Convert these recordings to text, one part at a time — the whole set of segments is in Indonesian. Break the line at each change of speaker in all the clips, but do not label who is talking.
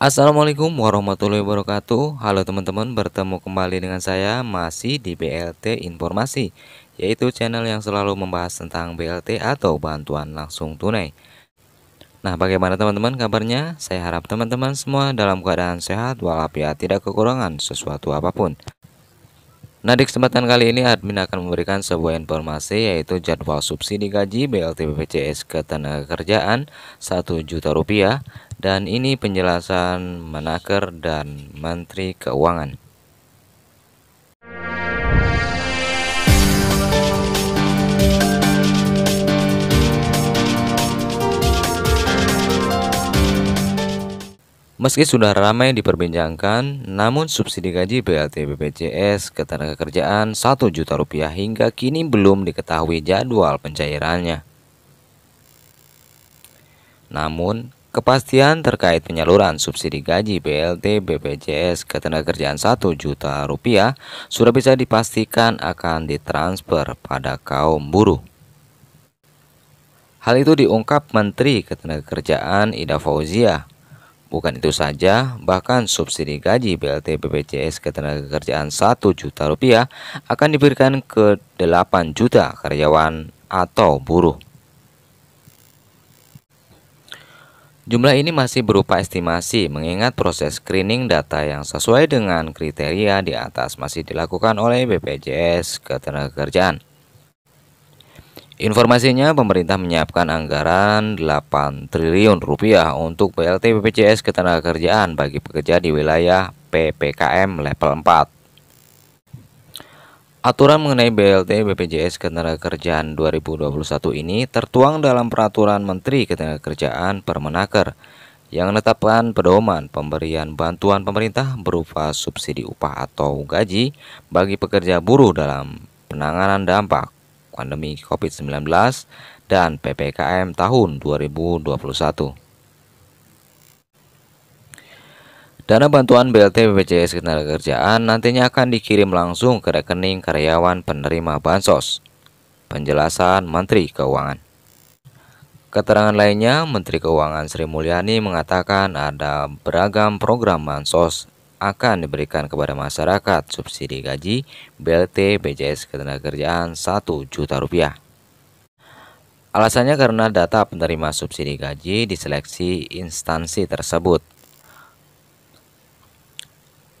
Assalamualaikum warahmatullahi wabarakatuh Halo teman-teman bertemu kembali dengan saya masih di BLT Informasi Yaitu channel yang selalu membahas tentang BLT atau bantuan langsung tunai Nah bagaimana teman-teman kabarnya? Saya harap teman-teman semua dalam keadaan sehat walafiat tidak kekurangan sesuatu apapun Nah di kesempatan kali ini admin akan memberikan sebuah informasi yaitu jadwal subsidi gaji BLT BPJS Ketenagakerjaan 1 juta rupiah dan ini penjelasan Menaker dan Menteri Keuangan. Meski sudah ramai diperbincangkan, namun subsidi gaji BLT BPJS ketenagakerjaan 1 juta rupiah hingga kini belum diketahui jadwal pencairannya. Namun, kepastian terkait penyaluran subsidi gaji BLT BPJS ketenagakerjaan 1 juta rupiah sudah bisa dipastikan akan ditransfer pada kaum buruh. Hal itu diungkap Menteri Ketenagakerjaan Ida Fauzia Bukan itu saja, bahkan subsidi gaji BLT BPJS Ketenagakerjaan 1 juta rupiah akan diberikan ke 8 juta karyawan atau buruh. Jumlah ini masih berupa estimasi mengingat proses screening data yang sesuai dengan kriteria di atas masih dilakukan oleh BPJS Ketenagakerjaan. Informasinya pemerintah menyiapkan anggaran 8 triliun rupiah untuk PLT BPJS Ketenagakerjaan bagi pekerja di wilayah PPKM level 4. Aturan mengenai BLT BPJS Ketenagakerjaan 2021 ini tertuang dalam Peraturan Menteri Ketenagakerjaan Permenaker yang menetapkan pedoman pemberian bantuan pemerintah berupa subsidi upah atau gaji bagi pekerja buruh dalam penanganan dampak pandemi COVID-19 dan PPKM tahun 2021. Dana bantuan BLT BPJS Ketenagakerjaan nantinya akan dikirim langsung ke rekening karyawan penerima bansos. Penjelasan Menteri Keuangan. Keterangan lainnya, Menteri Keuangan Sri Mulyani mengatakan ada beragam program bansos akan diberikan kepada masyarakat subsidi gaji BLT BJS Ketenagakerjaan 1 juta rupiah. Alasannya karena data penerima subsidi gaji diseleksi instansi tersebut.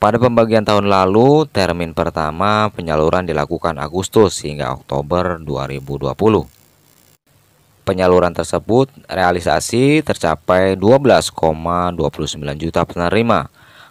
Pada pembagian tahun lalu, termin pertama penyaluran dilakukan Agustus hingga Oktober 2020. Penyaluran tersebut realisasi tercapai 12,29 juta penerima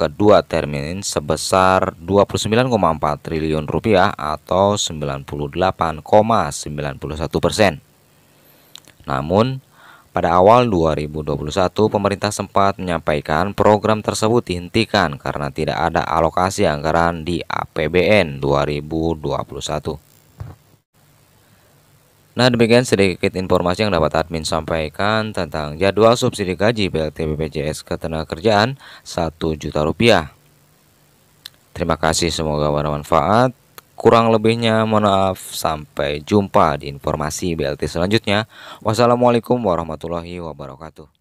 kedua termin sebesar 29,4 triliun rupiah atau 98,91 persen. Namun, pada awal 2021 pemerintah sempat menyampaikan program tersebut dihentikan karena tidak ada alokasi anggaran di APBN 2021. Nah demikian sedikit informasi yang dapat admin sampaikan tentang jadwal subsidi gaji BLT BPJS Ketenagakerjaan 1 juta rupiah. Terima kasih semoga bermanfaat. Kurang lebihnya mohon maaf. Sampai jumpa di informasi BLT selanjutnya. Wassalamualaikum warahmatullahi wabarakatuh.